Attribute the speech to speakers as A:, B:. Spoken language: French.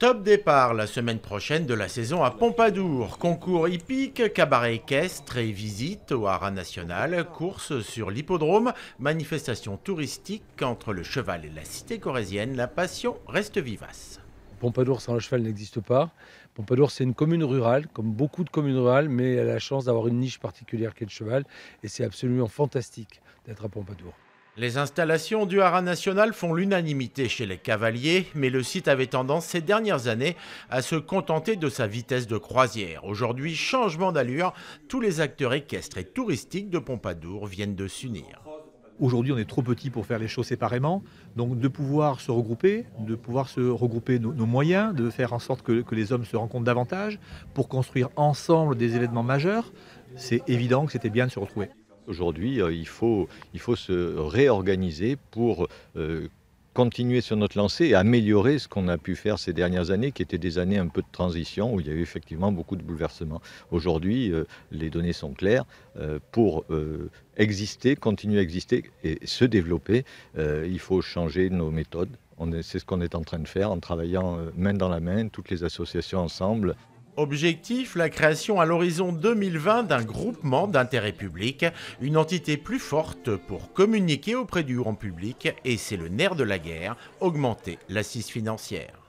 A: Top départ la semaine prochaine de la saison à Pompadour. Concours hippique, cabaret équestre et visite au haras national, course sur l'hippodrome, manifestation touristique entre le cheval et la cité corésienne. la passion reste vivace.
B: Pompadour sans le cheval n'existe pas. Pompadour, c'est une commune rurale, comme beaucoup de communes rurales, mais elle a la chance d'avoir une niche particulière est le cheval. Et c'est absolument fantastique d'être à Pompadour.
A: Les installations du haras national font l'unanimité chez les cavaliers, mais le site avait tendance ces dernières années à se contenter de sa vitesse de croisière. Aujourd'hui, changement d'allure, tous les acteurs équestres et touristiques de Pompadour viennent de s'unir.
C: Aujourd'hui, on est trop petit pour faire les choses séparément. Donc, de pouvoir se regrouper, de pouvoir se regrouper nos, moyens, de faire en sorte que, les hommes se rencontrent davantage pour construire ensemble des événements
D: majeurs, c'est évident que c'était bien de se retrouver aujourd'hui, euh, il, faut, il faut se réorganiser pour euh, continuer sur notre lancée et améliorer ce qu'on a pu faire ces dernières années, qui étaient des années un peu de transition, où il y a eu effectivement beaucoup de bouleversements. Aujourd'hui, euh, les données sont claires. pour exister, continuer à exister et se développer, il faut changer nos méthodes. C'est ce qu'on est en train de faire en travaillant
A: main dans la main, toutes les associations ensemble. Objectif, la création à l'horizon 2020 d'un groupement d'intérêt public, une entité plus forte pour communiquer auprès du grand public, et c'est le nerf de la guerre, augmenter l'assise financière.